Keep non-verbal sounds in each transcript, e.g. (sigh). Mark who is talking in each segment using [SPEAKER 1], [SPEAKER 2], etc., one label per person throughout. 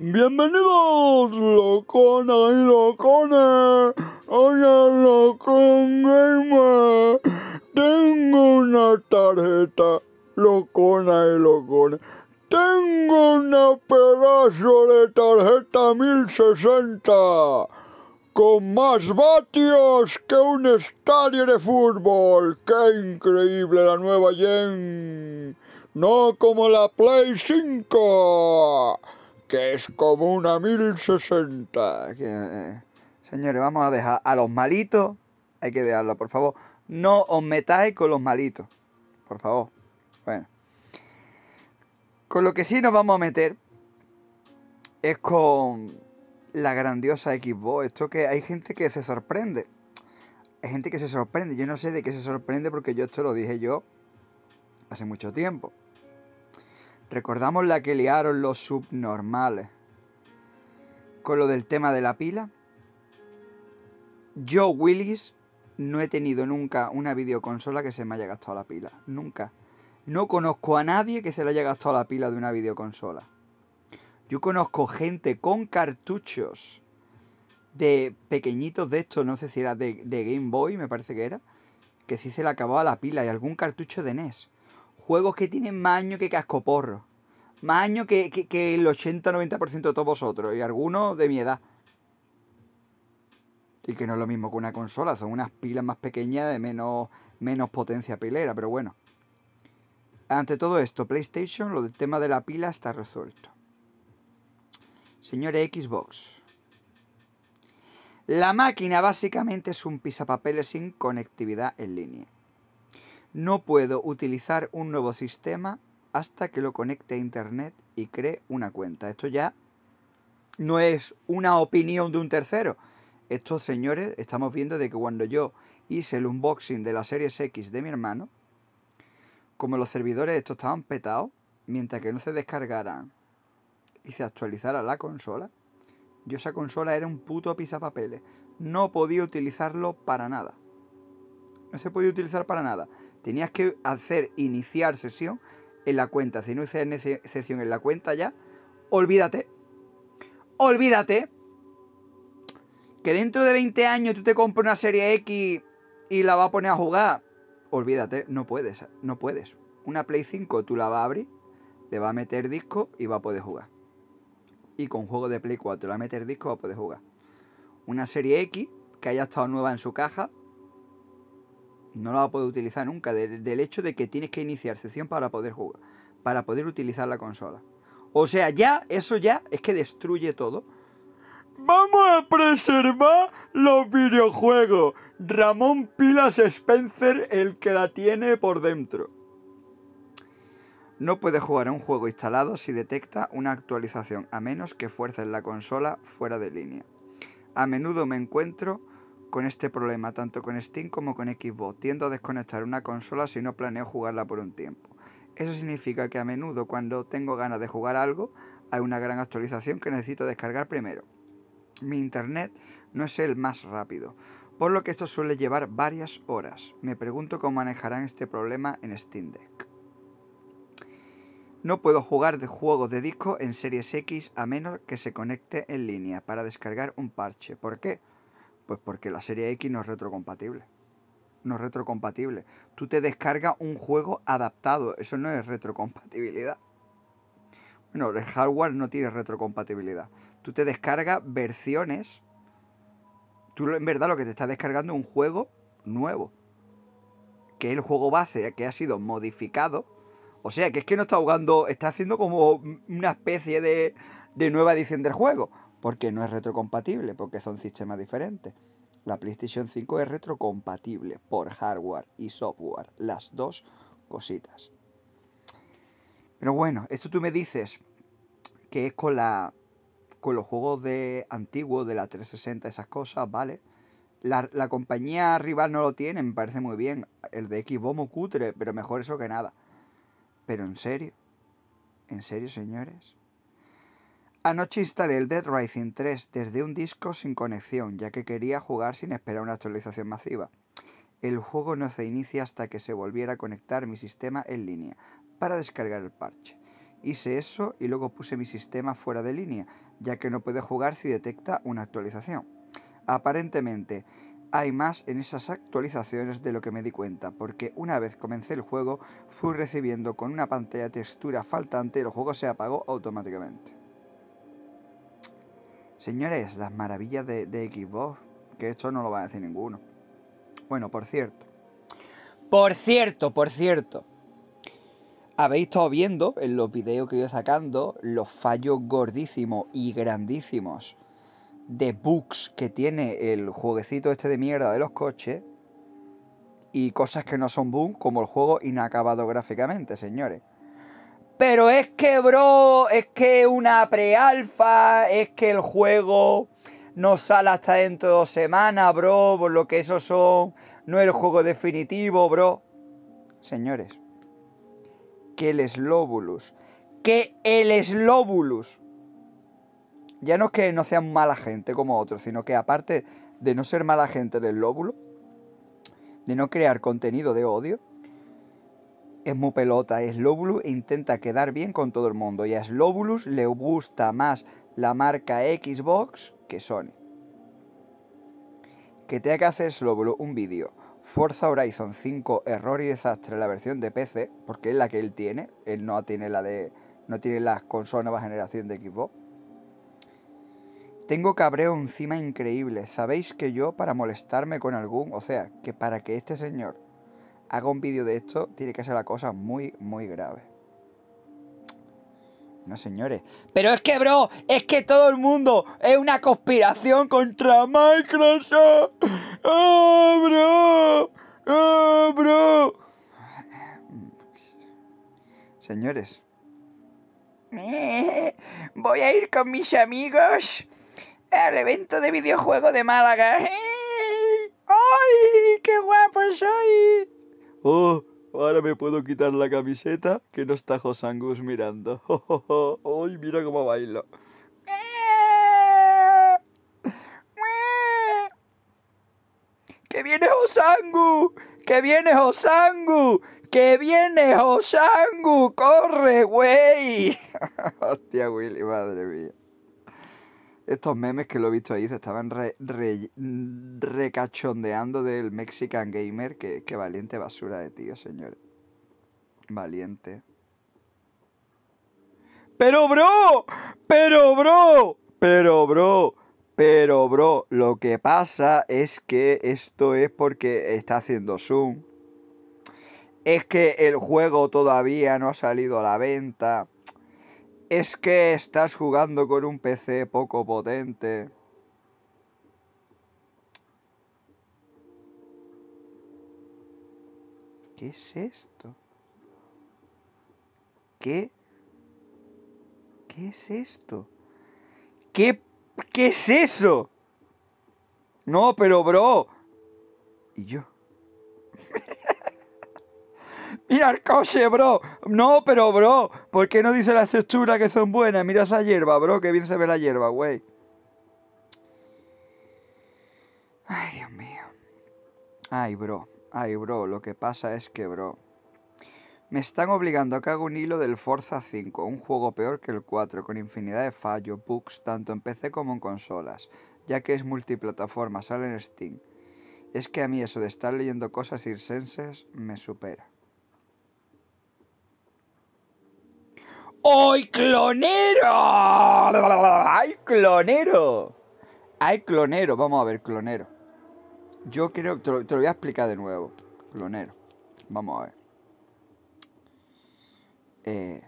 [SPEAKER 1] Bienvenidos, locona y locona, Hoy loco LoCon gamer. Tengo una tarjeta, locona y locona, Tengo un pedazo de tarjeta 1060 con más vatios que un estadio de fútbol. ¡Qué increíble la nueva Gen! No como la Play 5 que es como una 1060. Eh, señores, vamos a dejar a los malitos, hay que dejarlo, por favor. No os metáis con los malitos, por favor. Bueno. Con lo que sí nos vamos a meter es con la grandiosa Xbox. Esto que hay gente que se sorprende. Hay gente que se sorprende. Yo no sé de qué se sorprende porque yo esto lo dije yo hace mucho tiempo. Recordamos la que liaron los subnormales con lo del tema de la pila. Yo, Willis, no he tenido nunca una videoconsola que se me haya gastado la pila. Nunca. No conozco a nadie que se le haya gastado la pila de una videoconsola. Yo conozco gente con cartuchos de pequeñitos de estos, no sé si era de, Game Boy, me parece que era, que sí se le acababa la pila y algún cartucho de NES. Juegos que tienen más años que cascoporro. Más años que, el 80-90% de todos vosotros. Y algunos de mi edad. Y que no es lo mismo que una consola. Son unas pilas más pequeñas de menos, menos potencia pilera. Pero bueno. Ante todo esto, PlayStation, lo del tema de la pila está resuelto. Señores Xbox. La máquina básicamente es un pisapapeles sin conectividad en línea. No puedo utilizar un nuevo sistema hasta que lo conecte a internet y cree una cuenta. Esto ya no es una opinión de un tercero. Estos señores, estamos viendo de que cuando yo hice el unboxing de la Series X de mi hermano, como los servidores estos estaban petados, mientras que no se descargaran y se actualizara la consola, yo esa consola era un puto pisapapeles. No podía utilizarlo para nada. No se podía utilizar para nada. Tenías que hacer iniciar sesión en la cuenta, si no CN sesión en la cuenta ya, olvídate, olvídate que dentro de 20 años tú te compras una serie X y la vas a poner a jugar. Olvídate, no puedes, no puedes. Una Play 5 tú la vas a abrir, le vas a meter disco y va a poder jugar. Y con juego de Play 4 la meter disco va a poder jugar. Una serie X que haya estado nueva en su caja, no la va a poder utilizar nunca, del hecho de que tienes que iniciar sesión para poder jugar, para poder utilizar la consola. O sea, ya, eso ya es que destruye todo. Vamos a preservar los videojuegos. Ramón Pilas Spencer, el que la tiene por dentro. No puedes jugar a un juego instalado si detecta una actualización, a menos que fuerces la consola fuera de línea. A menudo me encuentro con este problema tanto con Steam como con Xbox. Tiendo a desconectar una consola si no planeo jugarla por un tiempo. Eso significa que a menudo cuando tengo ganas de jugar algo, hay una gran actualización que necesito descargar primero. Mi internet no es el más rápido, por lo que esto suele llevar varias horas. Me pregunto cómo manejarán este problema en Steam Deck. No puedo jugar de juegos de disco en Series X a menos que se conecte en línea para descargar un parche. ¿Por qué? Pues porque la serie X no es retrocompatible. No es retrocompatible. Tú te descargas un juego adaptado. Eso no es retrocompatibilidad. Bueno, el hardware no tiene retrocompatibilidad. Tú te descargas versiones. Tú en verdad lo que te estás descargando es un juego nuevo. Que es el juego base, que ha sido modificado. O sea, que es que no está jugando, está haciendo como una especie de, de nueva edición del juego porque no es retrocompatible, porque son sistemas diferentes. La PlayStation 5 es retrocompatible por hardware y software, las dos cositas. Pero bueno, esto tú me dices que es con la con los juegos de antiguos de la 360, esas cosas, ¿vale? La, compañía rival no lo tiene, me parece muy bien. El de Xbox muy cutre, pero mejor eso que nada. Pero en serio, en serio, señores. Anoche instalé el Dead Rising 3 desde un disco sin conexión, ya que quería jugar sin esperar una actualización masiva. El juego no se inicia hasta que se volviera a conectar mi sistema en línea para descargar el parche. Hice eso y luego puse mi sistema fuera de línea, ya que no puede jugar si detecta una actualización. Aparentemente, hay más en esas actualizaciones de lo que me di cuenta, porque una vez comencé el juego fui recibiendo con una pantalla textura faltante y el juego se apagó automáticamente. Señores, las maravillas de, Xbox, que esto no lo va a decir ninguno. Bueno, por cierto. Por cierto, por cierto. Habéis estado viendo en los videos que he sacando los fallos gordísimos y grandísimos de bugs que tiene el jueguecito este de mierda de los coches y cosas que no son bugs como el juego inacabado gráficamente, señores. Pero es que, bro, es que una pre alfa es que el juego no sale hasta dentro de dos semanas, bro, por lo que eso son, no es el juego definitivo, bro. Señores, que el Slóbulus! que el Slóbulus! ya no es que no sean mala gente como otros, sino que aparte de no ser mala gente del lóbulo, de no crear contenido de odio, es muy pelota, e intenta quedar bien con todo el mundo y a Slobulus le gusta más la marca Xbox que Sony. Que tenga que hacer Slobulus un vídeo. Forza Horizon 5 error y desastre la versión de PC, porque es la que él tiene, él no tiene la de no tiene las consolas nueva generación de Xbox. Tengo cabreo encima increíble. Sabéis que yo para molestarme con algún, o sea, que para que este señor Hago un vídeo de esto, tiene que ser la cosa muy, muy grave. No, señores. Pero es que, bro, es que todo el mundo es una conspiración contra Microsoft. ¡Oh, bro! ¡Oh, bro! Señores. (laughs) Voy a ir con mis amigos al evento de videojuego de Málaga. ¡Eh! ¡Ay, qué guapo soy! ¡Oh! Ahora me puedo quitar la camiseta que no está Josangus mirando. (laughs) ¡Oh, oh, oh! mira cómo bailo! ¡Que viene Josangu! ¡Que viene Josangu! ¡Que viene Josangu! ¡Corre, güey! (laughs) Hostia, Willy, madre mía estos memes que lo he visto ahí se estaban recachondeando del Mexican Gamer. Qué valiente basura de tío, señor Valiente. Pero bro, pero bro, pero bro, pero bro, lo que pasa es que esto es porque está haciendo zoom. Es que el juego todavía no ha salido a la venta. Es que estás jugando con un PC poco potente. ¿Qué es esto? ¿Qué? ¿Qué es esto? ¿Qué, ¿Qué es eso? No, pero bro. Y yo. (laughs) (laughs) Mira el coche, bro. No, pero, bro, ¿por qué no dice las texturas que son buenas? Mira esa hierba, bro, que bien se ve la hierba, güey. Ay, Dios mío. Ay, bro. Ay, bro, lo que pasa es que, bro... Me están obligando a que haga un hilo del Forza 5, un juego peor que el 4, con infinidad de fallos, bugs, tanto en PC como en consolas, ya que es multiplataforma, sale en Steam. Es que a mí eso de estar leyendo cosas irsenses me supera. ¡Hoy clonero! ¡Ay, clonero! ¡Ay, clonero! Vamos a ver, clonero. Yo creo, te lo, voy a explicar de nuevo. Clonero. Vamos a ver. Eh,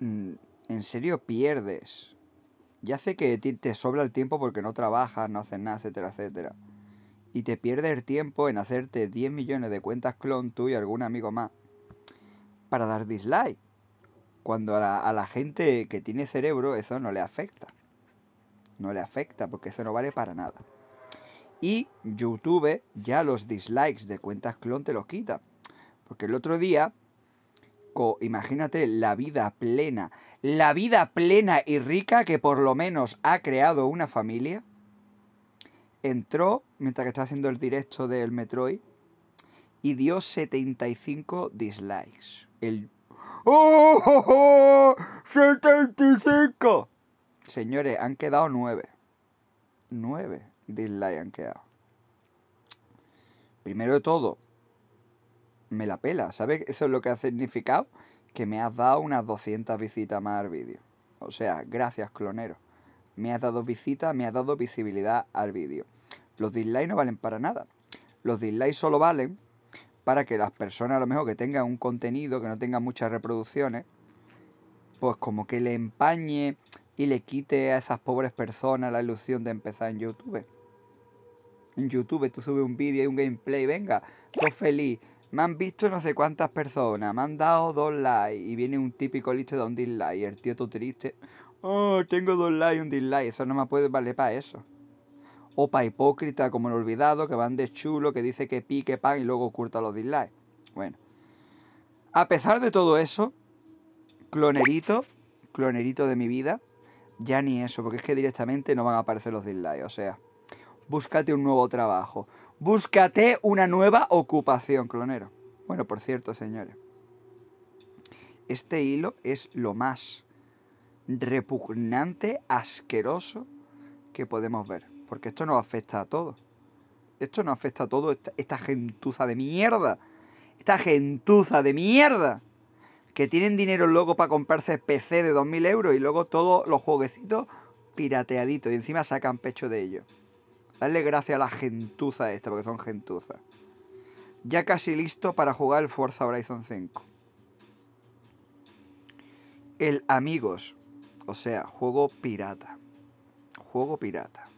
[SPEAKER 1] mm, ¿En serio pierdes? Ya sé que te sobra el tiempo porque no trabajas, no haces nada, etcétera, etcétera. Y te pierdes el tiempo en hacerte 10 millones de cuentas clon tú y algún amigo más para dar dislike. Cuando a la, gente que tiene cerebro eso no le afecta. No le afecta porque eso no vale para nada. Y YouTube ya los dislikes de cuentas clon te los quita. Porque el otro día, imagínate la vida plena, la vida plena y rica que por lo menos ha creado una familia, entró, mientras que estaba haciendo el directo del Metroid, y dio 75 dislikes el... ¡Oh! 75 Señores, han quedado 9. 9 dislikes han quedado. Primero de todo, me la pela. ¿Sabes? Eso es lo que ha significado que me has dado unas 200 visitas más al vídeo. O sea, gracias, clonero. Me has dado visitas, me has dado visibilidad al vídeo. Los dislikes no valen para nada. Los dislikes solo valen para que las personas a lo mejor que tengan un contenido, que no tengan muchas reproducciones, pues como que le empañe y le quite a esas pobres personas la ilusión de empezar en YouTube. En YouTube tú subes un vídeo y un gameplay, venga, yo feliz. Me han visto no sé cuántas personas, me han dado dos likes y viene un típico listo de un dislike. El tío tú triste, oh, tengo dos likes y un dislike, eso no me puede valer para eso opa hipócrita como el olvidado, que van de chulo, que dice que pique, pan y luego oculta los dislikes. Bueno, a pesar de todo eso, clonerito, clonerito de mi vida, ya ni eso, porque es que directamente no van a aparecer los dislikes, o sea, búscate un nuevo trabajo, búscate una nueva ocupación, clonero. Bueno, por cierto, señores, este hilo es lo más repugnante, asqueroso que podemos ver porque esto nos afecta a todos. Esto nos afecta a todos, esta, gentuza de mierda. Esta gentuza de mierda. Que tienen dinero loco para comprarse PC de 2.000 euros y luego todos los jueguecitos pirateaditos y encima sacan pecho de ellos. Darle gracias a la gentuza esta, porque son gentuza Ya casi listo para jugar el Forza Horizon 5. El Amigos, o sea, juego pirata. Juego pirata.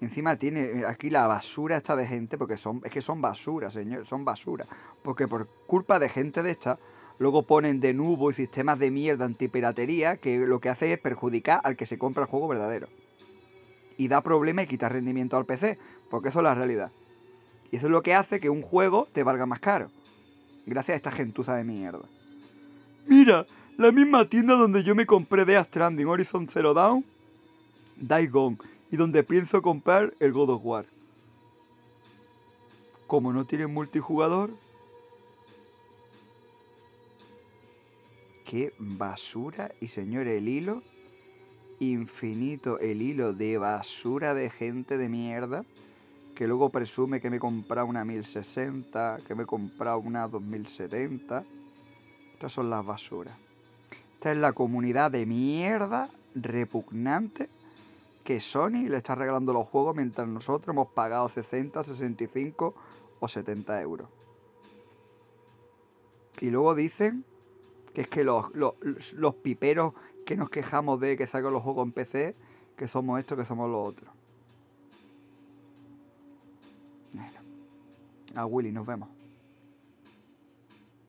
[SPEAKER 1] Encima tiene eh, aquí la basura esta de gente, porque son, es que son basura, señor, son basura. Porque por culpa de gente de esta, luego ponen de nuevo sistemas de mierda antipiratería que lo que hace es perjudicar al que se compra el juego verdadero. Y da problema y quita rendimiento al PC, porque eso es la realidad. Y eso es lo que hace que un juego te valga más caro. Gracias a esta gentuza de mierda. Mira, la misma tienda donde yo me compré de Stranding Horizon Zero Dawn, Daigon y donde pienso comprar el God of War. Como no tiene multijugador, qué basura. Y señores, el hilo, infinito, el hilo de basura de gente de mierda, que luego presume que me he comprado una 1060, que me he comprado una 2070. Estas son las basuras. Esta es la comunidad de mierda repugnante que Sony le está regalando los juegos mientras nosotros hemos pagado 60, 65 o 70 euros. Y luego dicen que es que los, piperos que nos quejamos de que sacan los juegos en PC, que somos esto, que somos lo otro. A Willy, nos vemos.